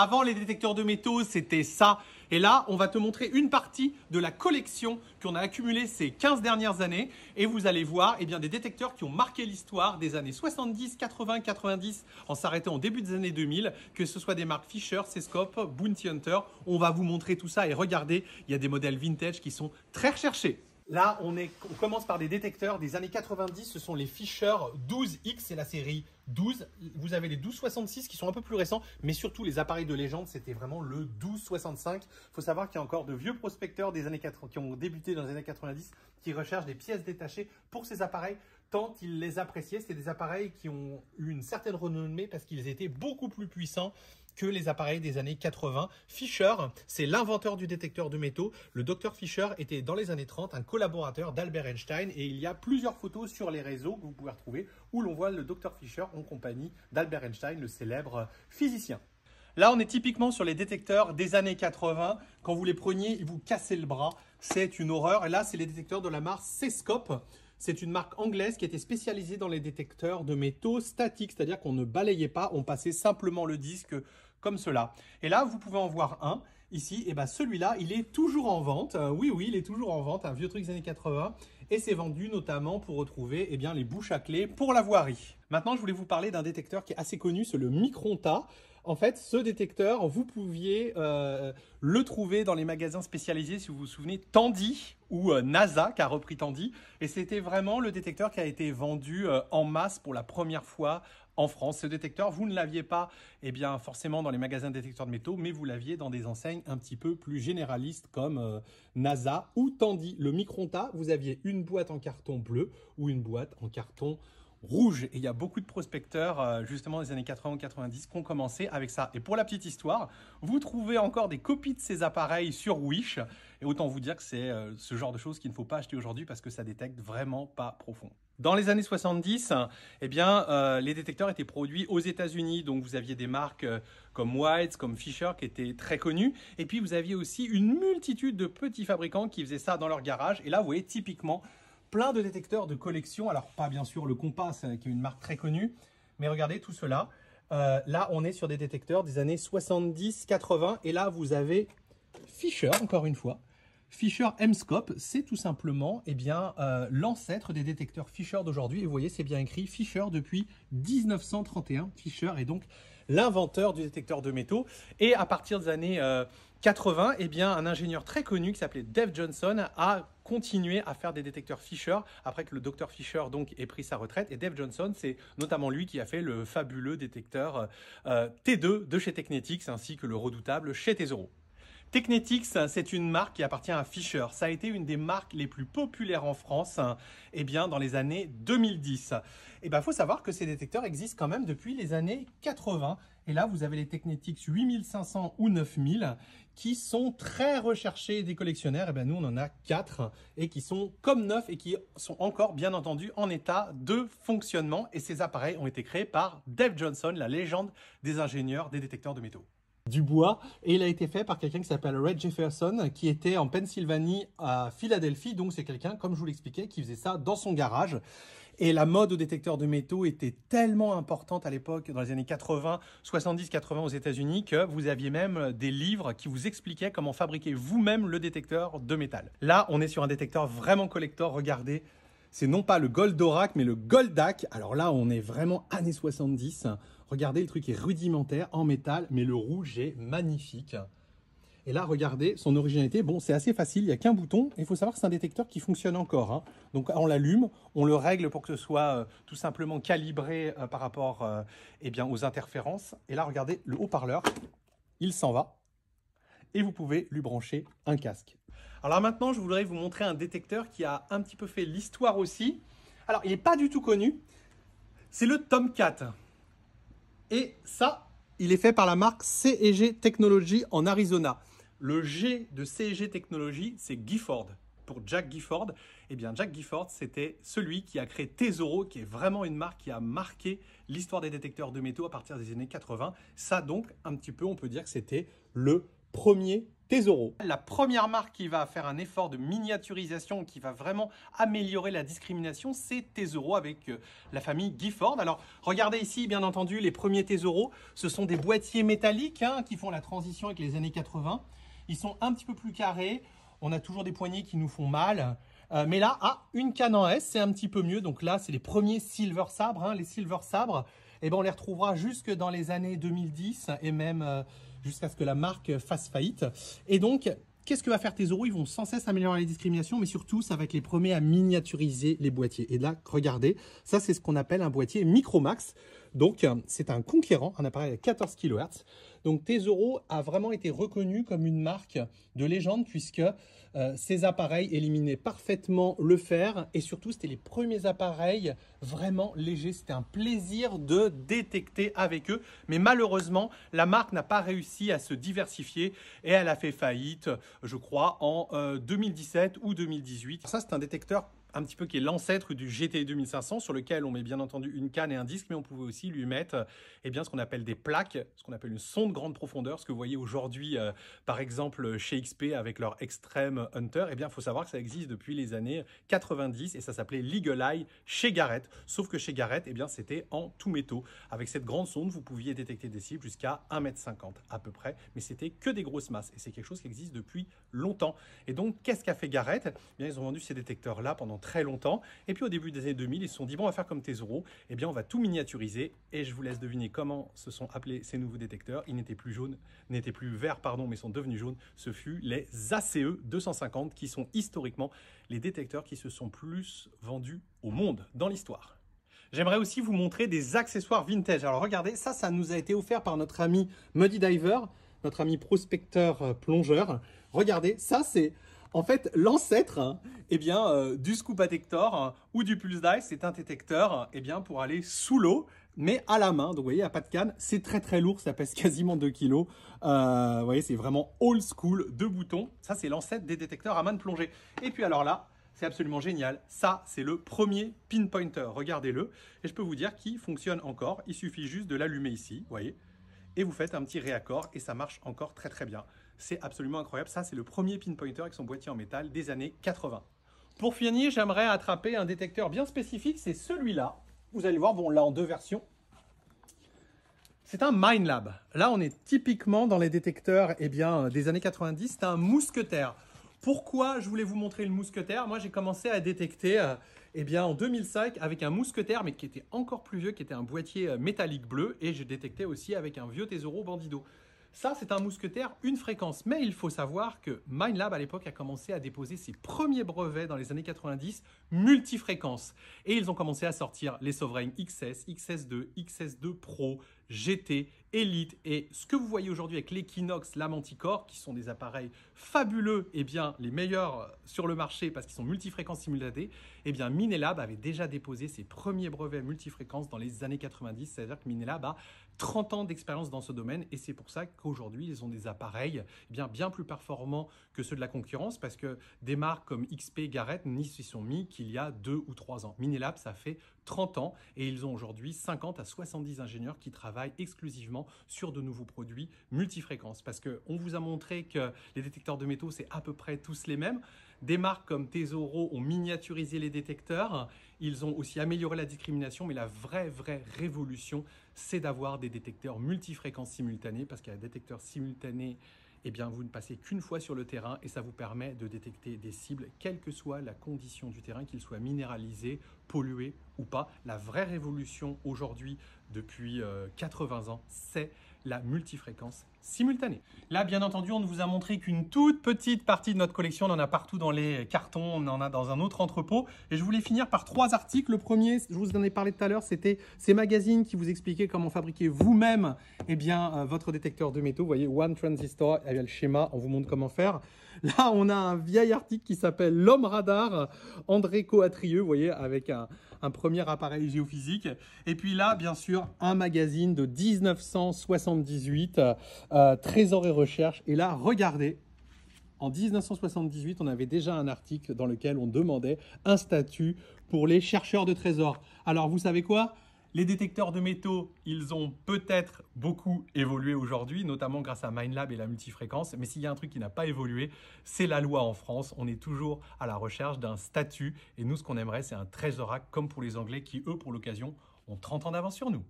Avant, les détecteurs de métaux, c'était ça. Et là, on va te montrer une partie de la collection qu'on a accumulée ces 15 dernières années. Et vous allez voir eh bien, des détecteurs qui ont marqué l'histoire des années 70, 80, 90, en s'arrêtant au début des années 2000, que ce soit des marques Fisher, Cescope, Bounty Hunter. On va vous montrer tout ça et regardez, il y a des modèles vintage qui sont très recherchés. Là, on, commence par des détecteurs des années 90. Ce sont les Fisher 12X, c'est la série 12. Vous avez les 1266 qui sont un peu plus récents, mais surtout les appareils de légende, c'était vraiment le 1265. Il faut savoir qu'il y a encore de vieux prospecteurs des années qui ont débuté dans les années 90 qui recherchent des pièces détachées pour ces appareils, tant ils les appréciaient. C'est des appareils qui ont eu une certaine renommée parce qu'ils étaient beaucoup plus puissants que les appareils des années 80. Fischer, c'est l'inventeur du détecteur de métaux. Le docteur Fisher était dans les années 30 un collaborateur d'Albert Einstein et il y a plusieurs photos sur les réseaux que vous pouvez retrouver où l'on voit le docteur Fisher en compagnie d'Albert Einstein, le célèbre physicien. Là, on est typiquement sur les détecteurs des années 80. Quand vous les preniez, ils vous cassaient le bras. C'est une horreur. Et là, c'est les détecteurs de la marque Cescope. C'est une marque anglaise qui était spécialisée dans les détecteurs de métaux statiques, c'est-à-dire qu'on ne balayait pas, on passait simplement le disque comme cela. Et là, vous pouvez en voir un ici. Et ben celui-là, il est toujours en vente. Euh, oui, oui, il est toujours en vente, un vieux truc des années 80. Et c'est vendu notamment pour retrouver eh bien, les bouches à clé pour la voirie. Maintenant, je voulais vous parler d'un détecteur qui est assez connu, c'est le Micronta. En fait, ce détecteur, vous pouviez euh, le trouver dans les magasins spécialisés, si vous vous souvenez, Tandy ou euh, NASA qui a repris Tandy. Et c'était vraiment le détecteur qui a été vendu en masse pour la première fois en France. Ce détecteur, vous ne l'aviez pas, eh bien, forcément dans les magasins de détecteurs de métaux, mais vous l'aviez dans des enseignes un petit peu plus généralistes comme euh, NASA ou Tandy. Le Micronta, vous aviez une boîte en carton bleu ou une boîte en carton rouge. Et il y a beaucoup de prospecteurs, euh, justement, des années 80 90 qui ont commencé avec ça. Et pour la petite histoire, vous trouvez encore des copies de ces appareils sur Wish. Et autant vous dire que c'est euh, ce genre de choses qu'il ne faut pas acheter aujourd'hui parce que ça détecte vraiment pas profond. Dans les années 70, eh bien, euh, les détecteurs étaient produits aux États-Unis. Donc, vous aviez des marques euh, comme Whites, comme Fisher, qui étaient très connues. Et puis, vous aviez aussi une multitude de petits fabricants qui faisaient ça dans leur garage. Et là, vous voyez typiquement plein de détecteurs de collection. Alors, pas bien sûr le Compass, euh, qui est une marque très connue. Mais regardez tout cela. là, on est sur des détecteurs des années 70, 80. Et là, vous avez Fisher, encore une fois. Fisher M-Scope, c'est tout simplement eh bien, euh, l'ancêtre des détecteurs Fisher d'aujourd'hui. Et vous voyez, c'est bien écrit Fisher depuis 1931. Fisher est donc l'inventeur du détecteur de métaux. Et à partir des années 80, euh, eh bien, un ingénieur très connu qui s'appelait Dave Johnson a continué à faire des détecteurs Fisher après que le docteur Fisher donc ait pris sa retraite. Et Dave Johnson, c'est notamment lui qui a fait le fabuleux détecteur euh, T2 de chez Technetics ainsi que le redoutable chez Tesoro. Technetix, c'est une marque qui appartient à Fisher. Ça a été une des marques les plus populaires en France eh bien, dans les années 2010. Il eh ben, faut savoir que ces détecteurs existent quand même depuis les années 80. Et là, vous avez les Technetix 8500 ou 9000 qui sont très recherchés des collectionneurs. Et eh ben nous, on en a quatre et qui sont comme neufs et qui sont encore, bien entendu, en état de fonctionnement. Et ces appareils ont été créés par Dave Johnson, la légende des ingénieurs des détecteurs de métaux du bois. Et il a été fait par quelqu'un qui s'appelle Red Jefferson, qui était en Pennsylvanie, à Philadelphie. Donc c'est quelqu'un, comme je vous l'expliquais, qui faisait ça dans son garage. Et la mode au détecteurs de métaux était tellement importante à l'époque, dans les années 80, 70, 80 aux États-Unis, que vous aviez même des livres qui vous expliquaient comment fabriquer vous-même le détecteur de métal. Là, on est sur un détecteur vraiment collector. Regardez, c'est non pas le Goldorak, mais le Goldak. Alors là, on est vraiment années 70. Regardez, le truc est rudimentaire, en métal, mais le rouge est magnifique. Et là, regardez, son originalité, bon, c'est assez facile, il n'y a qu'un bouton. Il faut savoir que c'est un détecteur qui fonctionne encore. Hein. Donc, on l'allume, on le règle pour que ce soit euh, tout simplement calibré euh, par rapport euh, eh bien, aux interférences. Et là, regardez, le haut-parleur, il s'en va et vous pouvez lui brancher un casque. Alors maintenant, je voudrais vous montrer un détecteur qui a un petit peu fait l'histoire aussi. Alors, il n'est pas du tout connu. C'est le Tomcat. Et ça, il est fait par la marque CEG Technology en Arizona. Le G de CEG Technology, c'est Gifford. Pour Jack Gifford, eh bien Jack Gifford, c'était celui qui a créé Tesoro, qui est vraiment une marque qui a marqué l'histoire des détecteurs de métaux à partir des années 80. Ça donc, un petit peu, on peut dire que c'était le premier Tesoro. La première marque qui va faire un effort de miniaturisation, qui va vraiment améliorer la discrimination, c'est Tesoro avec euh, la famille Gifford. Alors regardez ici, bien entendu, les premiers Tesoro, ce sont des boîtiers métalliques hein, qui font la transition avec les années 80. Ils sont un petit peu plus carrés, on a toujours des poignées qui nous font mal. Euh, mais là, ah, une canne en S, c'est un petit peu mieux. Donc là, c'est les premiers Silver Sabres. Hein, les Silver Sabres, eh ben, on les retrouvera jusque dans les années 2010 et même... Euh, jusqu'à ce que la marque fasse faillite. Et donc, Qu'est-ce que va faire Tesoro Ils vont sans cesse améliorer les discriminations, mais surtout, ça va être les premiers à miniaturiser les boîtiers. Et là, regardez, ça c'est ce qu'on appelle un boîtier Micromax. Donc, euh, c'est un conquérant, un appareil à 14 kHz. Donc, Tesoro a vraiment été reconnu comme une marque de légende puisque euh, ces appareils éliminaient parfaitement le fer et surtout c'était les premiers appareils vraiment légers. C'était un plaisir de détecter avec eux. Mais malheureusement, la marque n'a pas réussi à se diversifier et elle a fait faillite, je crois, en 2017 euh, ou 2018. ça, c'est un détecteur un petit peu qui est l'ancêtre du GT 2500 sur lequel on met bien entendu une canne et un disque, mais on pouvait aussi lui mettre eh bien, ce qu'on appelle des plaques, ce qu'on appelle une sonde grande profondeur, ce que vous voyez aujourd'hui euh, par exemple chez XP avec leur Extreme Hunter. Eh bien, il faut savoir que ça existe depuis les années 90 et ça s'appelait Legal Eye chez Garrett. Sauf que chez Garrett, eh bien, c'était en tout métaux. Avec cette grande sonde, vous pouviez détecter des cibles jusqu'à 1m50 à peu près, mais c'était que des grosses masses et c'est quelque chose qui existe depuis longtemps. Et donc, qu'est-ce qu'a fait Garrett eh bien, Ils ont vendu ces détecteurs-là pendant très longtemps. Et puis au début des années 2000, ils se sont dit, bon, on va faire comme Tesoro, eh bien on va tout miniaturiser. Et je vous laisse deviner comment se sont appelés ces nouveaux détecteurs. Ils n'étaient plus jaunes, n'étaient plus verts, pardon, mais sont devenus jaunes. Ce fut les ACE e 250, qui sont historiquement les détecteurs qui se sont plus vendus au monde dans l'histoire. J'aimerais aussi vous montrer des accessoires vintage. Alors regardez, ça, ça nous a été offert par notre ami Muddy Diver, notre ami prospecteur euh, plongeur. Regardez, ça c'est en fait, l'ancêtre eh bien, euh, du scoop detector euh, ou du pulse dice, c'est un détecteur euh, eh bien, pour aller sous l'eau, mais à la main. Donc, vous voyez, à pas de canne. C'est très, très lourd. Ça pèse quasiment 2 kilos. vous voyez, c'est vraiment old school, deux boutons. Ça, c'est l'ancêtre des détecteurs à main de plongée. Et puis, alors là, c'est absolument génial. Ça, c'est le premier pinpointer. Regardez-le. Et je peux vous dire qu'il fonctionne encore. Il suffit juste de l'allumer ici, vous voyez. Et vous faites un petit réaccord et ça marche encore très, très bien. C'est absolument incroyable. Ça, c'est le premier pinpointer avec son boîtier en métal des années 80. Pour finir, j'aimerais attraper un détecteur bien spécifique. C'est celui-là. Vous allez voir, bon, là, en deux versions. C'est un MineLab. Là, on est typiquement dans les détecteurs eh bien, des années 90. C'est un mousquetaire. Pourquoi je voulais vous montrer le mousquetaire Moi, j'ai commencé à détecter eh bien, en 2005 avec un mousquetaire, mais qui était encore plus vieux, qui était un boîtier euh, métallique bleu. Et je détectais aussi avec un vieux Tesoro Bandido. Ça, c'est un mousquetaire, une fréquence. Mais il faut savoir que MindLab, à l'époque, a commencé à déposer ses premiers brevets dans les années 90, multifréquences. Et ils ont commencé à sortir les Sovereign XS, XS2, XS2 Pro, GT, élite Et ce que vous voyez aujourd'hui avec l'Equinox, la qui sont des appareils fabuleux, et eh bien les meilleurs euh, sur le marché parce qu'ils sont multifréquences simultanées, eh bien Minelab avait déjà déposé ses premiers brevets multifréquences dans les années 90. C'est-à-dire que Minelab a 30 ans d'expérience dans ce domaine et c'est pour ça qu'aujourd'hui ils ont des appareils eh bien, bien plus performants que ceux de la concurrence parce que des marques comme XP, Garrett n'y s'y sont mis qu'il y a 2 ou 3 ans. Minelab, ça fait 30 ans et ils ont aujourd'hui 50 à 70 ingénieurs qui travaillent exclusivement sur de nouveaux produits multifréquences. Parce qu'on vous a montré que les détecteurs de métaux, c'est à peu près tous les mêmes. Des marques comme Tesoro ont miniaturisé les détecteurs. Ils ont aussi amélioré la discrimination. Mais la vraie, vraie révolution, c'est d'avoir des détecteurs multifréquences simultanés. Parce qu'il y qu'un détecteur simultané eh bien vous ne passez qu'une fois sur le terrain et ça vous permet de détecter des cibles, quelle que soit la condition du terrain, qu'il soit minéralisé, pollué ou pas. La vraie révolution aujourd'hui, depuis 80 euh, ans, c'est la multifréquence simultanée. Là, bien entendu, on ne vous a montré qu'une toute petite partie de notre collection. On en a partout dans les cartons, on en a dans un autre entrepôt. Et je voulais finir par trois articles. Le premier, je vous en ai parlé tout à l'heure, c'était ces magazines qui vous expliquaient comment fabriquer vous-même eh bien, euh, votre détecteur de métaux. Vous voyez, One Transistor, il y a le schéma, on vous montre comment faire. Là, on a un vieil article qui s'appelle L'homme radar, André Coatrieux, vous voyez, avec un, premier appareil géophysique. Et puis là, bien sûr, un magazine de 1978. Euh, Trésor et Recherche. Et là, regardez, en 1978, on avait déjà un article dans lequel on demandait un statut pour les chercheurs de trésors. Alors, vous savez quoi les détecteurs de métaux, ils ont peut-être beaucoup évolué aujourd'hui, notamment grâce à MindLab et la multifréquence. Mais s'il y a un truc qui n'a pas évolué, c'est la loi en France. On est toujours à la recherche d'un statut. Et nous, ce qu'on aimerait, c'est un trésorac comme pour les Anglais qui, eux, pour l'occasion, ont 30 ans d'avance sur nous.